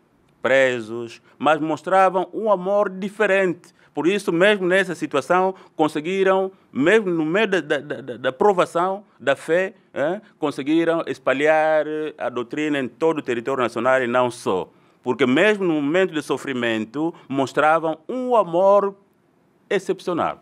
presos, mas mostravam um amor diferente. Por isso, mesmo nessa situação, conseguiram, mesmo no meio da, da, da, da provação da fé, conseguiram espalhar eh, a doutrina em todo o território nacional e não só. Porque, mesmo no momento de sofrimento, mostravam um amor excepcional.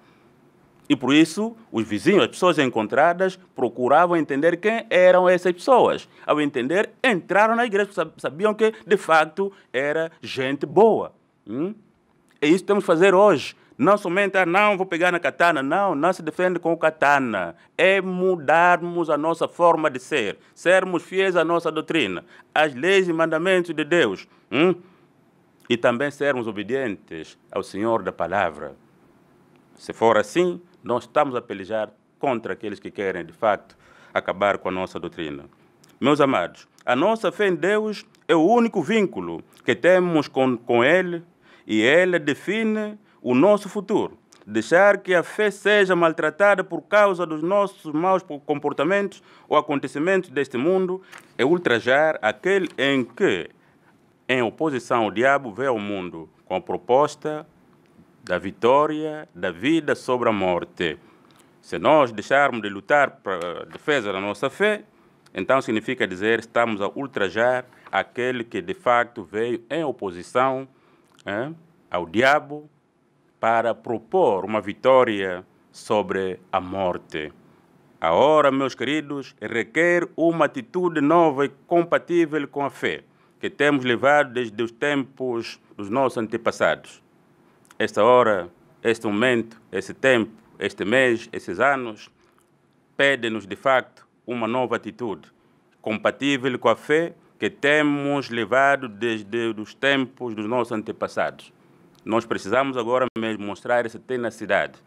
E por isso, os vizinhos, as pessoas encontradas, procuravam entender quem eram essas pessoas. Ao entender, entraram na igreja, sabiam que de facto era gente boa. Hum? É isso que temos que fazer hoje. Não somente, ah, não, vou pegar na katana. Não, não se defende com o katana. É mudarmos a nossa forma de ser, sermos fiéis à nossa doutrina, às leis e mandamentos de Deus. Hum? E também sermos obedientes ao Senhor da palavra. Se for assim, nós estamos a pelejar contra aqueles que querem, de facto, acabar com a nossa doutrina. Meus amados, a nossa fé em Deus é o único vínculo que temos com, com Ele e Ele define o nosso futuro. Deixar que a fé seja maltratada por causa dos nossos maus comportamentos ou acontecimentos deste mundo é ultrajar aquele em que, em oposição, ao diabo vê o mundo com a proposta da vitória da vida sobre a morte. Se nós deixarmos de lutar para a defesa da nossa fé, então significa dizer estamos a ultrajar aquele que de facto veio em oposição é, ao diabo para propor uma vitória sobre a morte. Agora, meus queridos, requer uma atitude nova e compatível com a fé que temos levado desde os tempos dos nossos antepassados esta hora, este momento, esse tempo, este mês, esses anos, pede-nos de facto uma nova atitude, compatível com a fé que temos levado desde os tempos dos nossos antepassados. Nós precisamos agora mesmo mostrar essa tenacidade,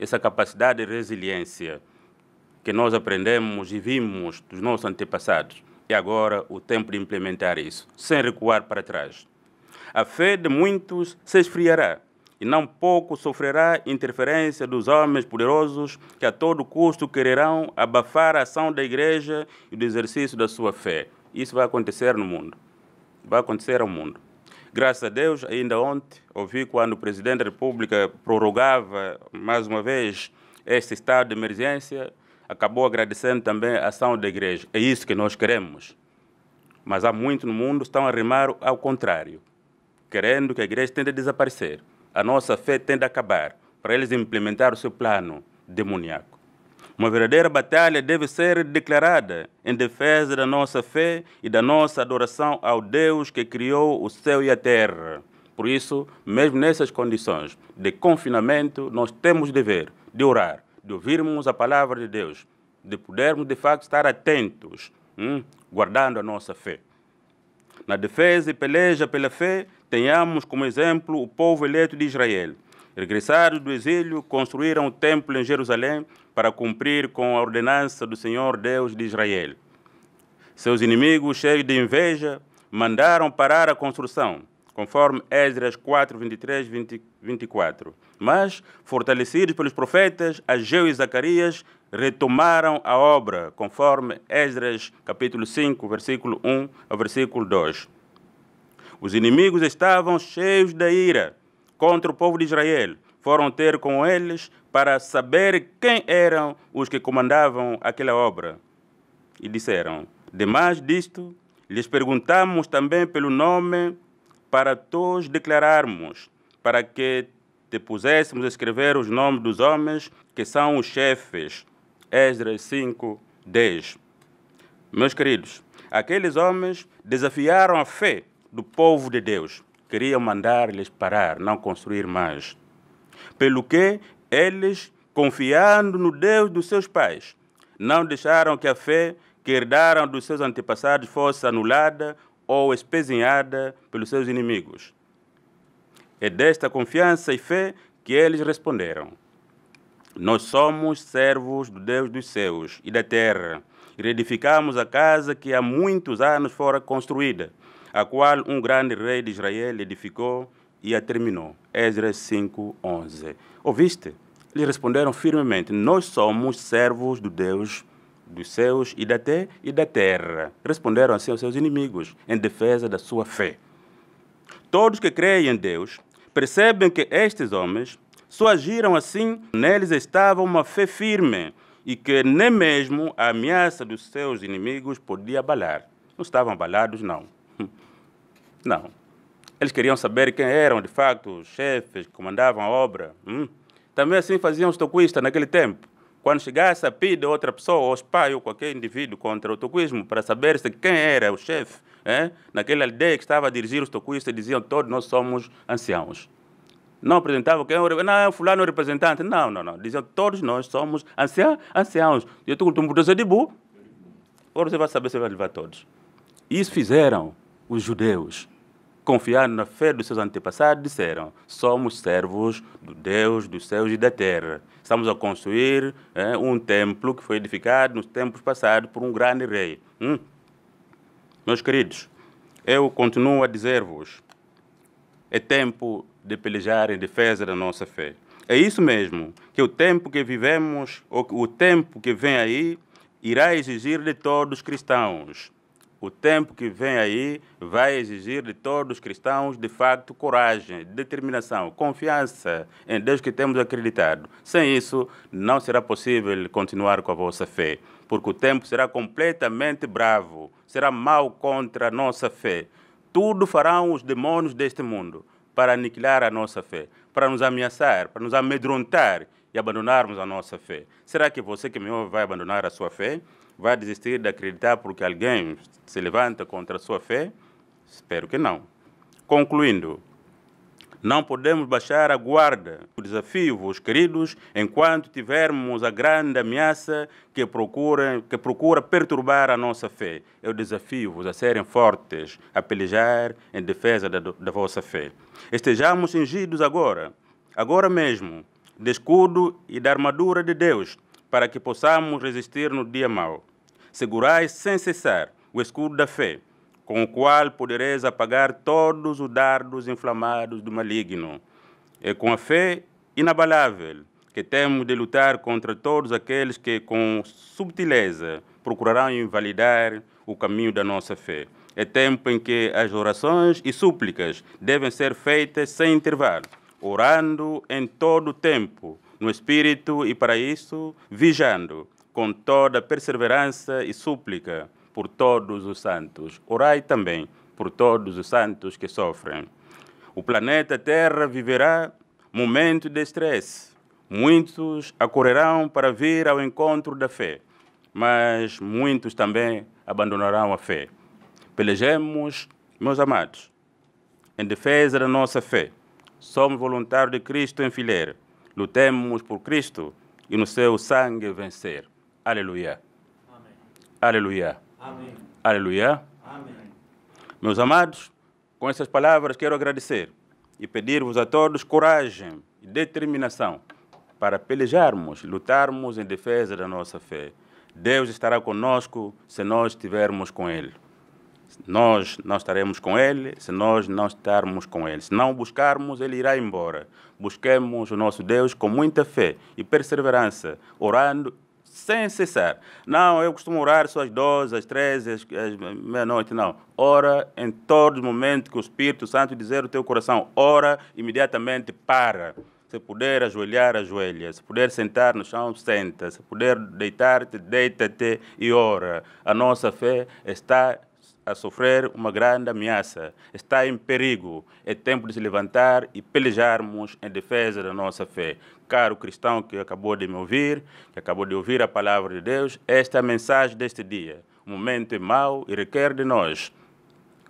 essa capacidade de resiliência que nós aprendemos e vimos dos nossos antepassados. E agora o tempo de implementar isso, sem recuar para trás. A fé de muitos se esfriará, e não pouco sofrerá interferência dos homens poderosos que a todo custo quererão abafar a ação da igreja e do exercício da sua fé. Isso vai acontecer no mundo. Vai acontecer ao mundo. Graças a Deus, ainda ontem ouvi quando o Presidente da República prorrogava mais uma vez este estado de emergência, acabou agradecendo também a ação da igreja. É isso que nós queremos. Mas há muito no mundo estão a remar ao contrário, querendo que a igreja tente desaparecer a nossa fé tem de acabar para eles implementar o seu plano demoníaco. Uma verdadeira batalha deve ser declarada em defesa da nossa fé e da nossa adoração ao Deus que criou o céu e a terra. Por isso, mesmo nessas condições de confinamento, nós temos de dever de orar, de ouvirmos a palavra de Deus, de podermos de facto estar atentos, hum, guardando a nossa fé. Na defesa e peleja pela fé, tenhamos como exemplo o povo eleito de Israel. Regressados do exílio, construíram o templo em Jerusalém para cumprir com a ordenança do Senhor Deus de Israel. Seus inimigos, cheios de inveja, mandaram parar a construção, conforme Esdras 4, 23 e 24. Mas, fortalecidos pelos profetas Ageu e Zacarias, retomaram a obra, conforme Esdras capítulo 5, versículo 1 ao versículo 2. Os inimigos estavam cheios da ira contra o povo de Israel. Foram ter com eles para saber quem eram os que comandavam aquela obra. E disseram: Demais disto, lhes perguntamos também pelo nome para todos declararmos, para que te puséssemos a escrever os nomes dos homens que são os chefes Esdras 5, 10. Meus queridos, aqueles homens desafiaram a fé do povo de Deus. Queriam mandar-lhes parar, não construir mais. Pelo que eles, confiando no Deus dos seus pais, não deixaram que a fé que herdaram dos seus antepassados fosse anulada ou espezinhada pelos seus inimigos. É desta confiança e fé que eles responderam. Nós somos servos do Deus dos céus e da terra, e reedificamos a casa que há muitos anos fora construída, a qual um grande rei de Israel edificou e a terminou. Esdras 5:11. Ouviste? Lhe responderam firmemente: Nós somos servos do Deus dos céus e da, te e da terra. Responderam assim aos seus inimigos, em defesa da sua fé. Todos que creem em Deus percebem que estes homens só agiram assim, neles estava uma fé firme e que nem mesmo a ameaça dos seus inimigos podia abalar. Não estavam abalados, não. Não. Eles queriam saber quem eram, de facto, os chefes que comandavam a obra. Hum? Também assim faziam os toquistas naquele tempo. Quando chegasse a pedir outra pessoa, ou os pai, ou qualquer indivíduo contra o toquismo, para saber se quem era o chefe, é? naquela aldeia que estava a dirigir os toquistas, diziam todos nós somos anciãos. Não apresentava quem é não, é fulano é representante. Não, não, não. Diziam todos nós somos anciãos. anciãos. Eu estou com um de Zedibu. Agora você vai saber se vai levar todos. Isso fizeram os judeus. Confiando na fé dos seus antepassados, disseram: somos servos do Deus dos céus e da terra. Estamos a construir é, um templo que foi edificado nos tempos passados por um grande rei. Hum? Meus queridos, eu continuo a dizer-vos é tempo de pelejar em defesa da nossa fé. É isso mesmo, que o tempo que vivemos, ou o tempo que vem aí, irá exigir de todos os cristãos. O tempo que vem aí vai exigir de todos os cristãos, de fato, coragem, determinação, confiança em Deus que temos acreditado. Sem isso, não será possível continuar com a vossa fé, porque o tempo será completamente bravo, será mau contra a nossa fé. Tudo farão os demônios deste mundo para aniquilar a nossa fé, para nos ameaçar, para nos amedrontar e abandonarmos a nossa fé. Será que você que me ouve vai abandonar a sua fé? Vai desistir de acreditar porque alguém se levanta contra a sua fé? Espero que não. Concluindo, não podemos baixar a guarda. O desafio, vos queridos, enquanto tivermos a grande ameaça que procura, que procura perturbar a nossa fé. Eu desafio-vos a serem fortes, a pelejar em defesa da, da vossa fé. Estejamos cingidos agora, agora mesmo, de escudo e da armadura de Deus, para que possamos resistir no dia mau. Segurai sem cessar o escudo da fé com o qual podereis apagar todos os dardos inflamados do maligno. É com a fé inabalável que temos de lutar contra todos aqueles que, com subtileza, procurarão invalidar o caminho da nossa fé. É tempo em que as orações e súplicas devem ser feitas sem intervalo, orando em todo o tempo, no espírito e, para isso, vigiando com toda perseverança e súplica por todos os santos. Orai também por todos os santos que sofrem. O planeta Terra viverá momento de estresse. Muitos acorrerão para vir ao encontro da fé, mas muitos também abandonarão a fé. Pelejemos, meus amados, em defesa da nossa fé. Somos voluntários de Cristo em fileira. Lutemos por Cristo e no seu sangue vencer. Aleluia. Amém. Aleluia. Amém. Aleluia. Amém. Meus amados, com essas palavras quero agradecer e pedir-vos a todos coragem e determinação para pelejarmos, lutarmos em defesa da nossa fé. Deus estará conosco se nós estivermos com Ele. Nós não estaremos com Ele se nós não estarmos com Ele. Se não buscarmos, Ele irá embora. Busquemos o nosso Deus com muita fé e perseverança, orando sem cessar. Não, eu costumo orar só às 12, às 13, às, às meia-noite, não. Ora em todo momento que o Espírito Santo dizer o teu coração, ora imediatamente para. Se puder ajoelhar, ajoelha. Se puder sentar no chão, senta. Se puder deitar-te, deita-te e ora. A nossa fé está a sofrer uma grande ameaça, está em perigo. É tempo de se levantar e pelejarmos em defesa da nossa fé. Caro cristão que acabou de me ouvir, que acabou de ouvir a palavra de Deus, esta é a mensagem deste dia. O momento é mau e requer de nós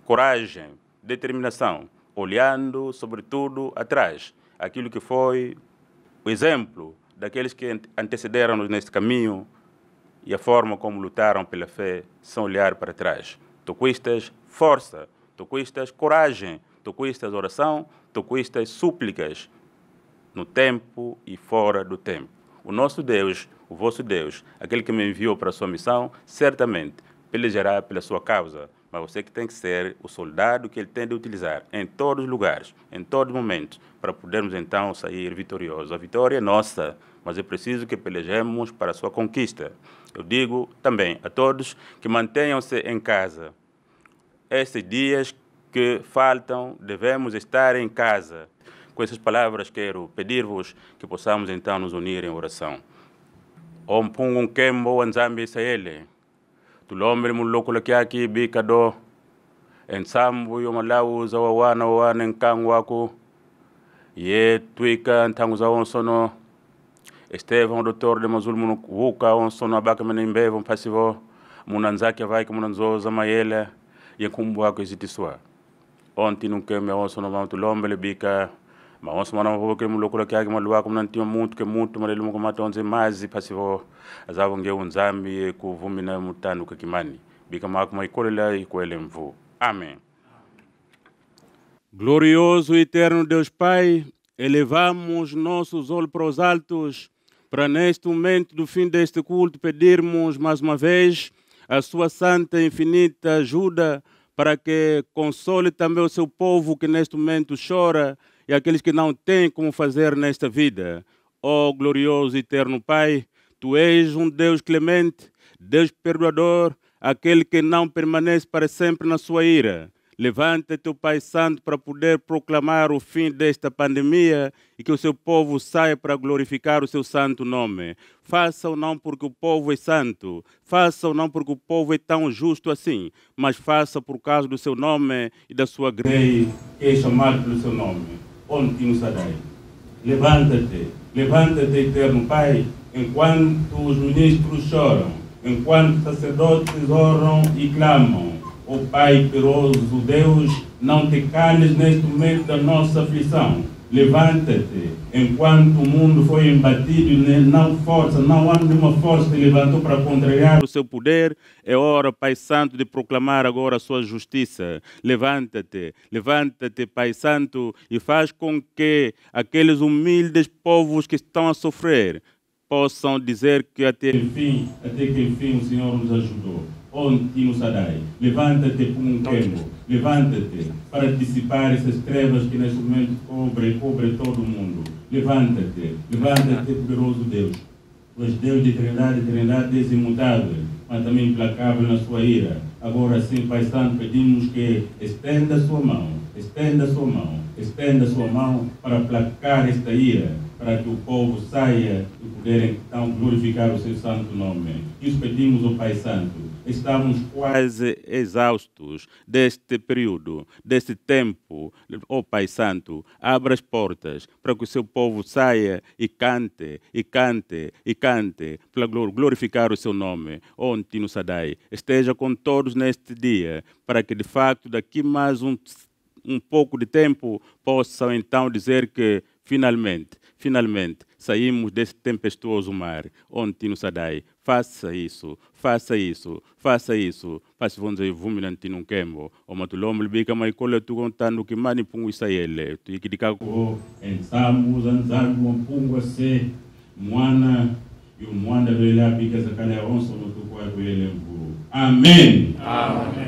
coragem, determinação, olhando, sobretudo, atrás aquilo que foi o exemplo daqueles que antecederam-nos neste caminho e a forma como lutaram pela fé, sem olhar para trás. Tu força, tu coragem, tu oração, tu súplicas, no tempo e fora do tempo. O nosso Deus, o vosso Deus, aquele que me enviou para a sua missão, certamente pelejará pela sua causa. Mas você que tem que ser o soldado que ele tem de utilizar em todos os lugares, em todos os momentos, para podermos então sair vitorioso. A vitória é nossa, mas é preciso que pelejemos para a sua conquista. Eu digo também a todos que mantenham-se em casa esses dias que faltam, devemos estar em casa. Com essas palavras, quero pedir-vos que possamos então nos unir em oração. Om pungum kembo anzambi saele. Tulombe mulokula kyaki bikado. Ensambu yomalawu zawawana wana nkangwaku. Ye tuika ntangu onsono. Estevão, doutor de Mazul Munuka, onsono abaka menimbevo mpasivo. Munanzaki avaika munanzoza mayele ye kumbuwa ko siti suwa on tinum ke me on sono mamtu lombele bi ka ma on sono mamtu ke mulo kula kyagi maluwa kum nan timo muntu ke muntu male lumu kuma tonze mazi pasivo azavo nge unzambi kuvumina mutandu ke kimani bika makuma ikolela ikwele mvu amen Glorioso e eterno Deus Pai, elevamos nossos olhos para os altos, para neste momento do fim deste culto pedirmos mais uma vez a Sua santa e infinita ajuda para que console também o seu povo que neste momento chora e aqueles que não têm como fazer nesta vida. Ó oh, glorioso e eterno Pai, tu és um Deus clemente, Deus perdoador, aquele que não permanece para sempre na sua ira. Levanta-te, o Pai Santo, para poder proclamar o fim desta pandemia e que o seu povo saia para glorificar o seu santo nome. Façam não porque o povo é santo, façam não porque o povo é tão justo assim, mas faça por causa do seu nome e da sua grande que é chamado pelo seu nome. Onde Sadai. Levanta-te, levanta-te, eterno Pai, enquanto os ministros choram, enquanto sacerdotes oram e clamam Ó Pai piroso Deus, não te cales neste momento da nossa aflição. Levanta-te, enquanto o mundo foi embatido, né, não força, não há nenhuma força que levantou para contrariar o seu poder. É hora, Pai Santo, de proclamar agora a sua justiça. Levanta-te, levanta-te, Pai Santo, e faz com que aqueles humildes povos que estão a sofrer possam dizer que até enfim, até que enfim o Senhor nos ajudou onde nos arai. Levanta-te por um tempo, levanta-te para dissipar essas trevas que neste momento cobrem, cobre todo o mundo. Levanta-te, levanta-te, poderoso Deus. Pois Deus de eternidade, de eternidade imutável, mas também implacável na sua ira. Agora sim, Pai Santo, pedimos que estenda a sua mão, estenda a sua mão estenda sua mão para aplacar esta ira, para que o povo saia e puder então glorificar o seu santo nome. Isso pedimos ao Pai Santo. Estamos quase exaustos deste período, deste tempo. Ó oh, Pai Santo, abra as portas para que o seu povo saia e cante, e cante, e cante, para glorificar o seu nome. Ó oh, Antino Sadai, esteja com todos neste dia, para que de facto daqui mais um um pouco de tempo, possam então dizer que finalmente, finalmente saímos desse tempestuoso mar onde nos Sadai. Faça isso, faça isso, faça isso. Faça vamos vonzo ivumi na ntino nkembo. Omatulomo libika maikolo que mani pungu isayele. Tuikidikako oh, ensambu zanzambu mpungu se mwana e o moanda vela bika zakale onso mutukwa vele mbu. Amém. Amém.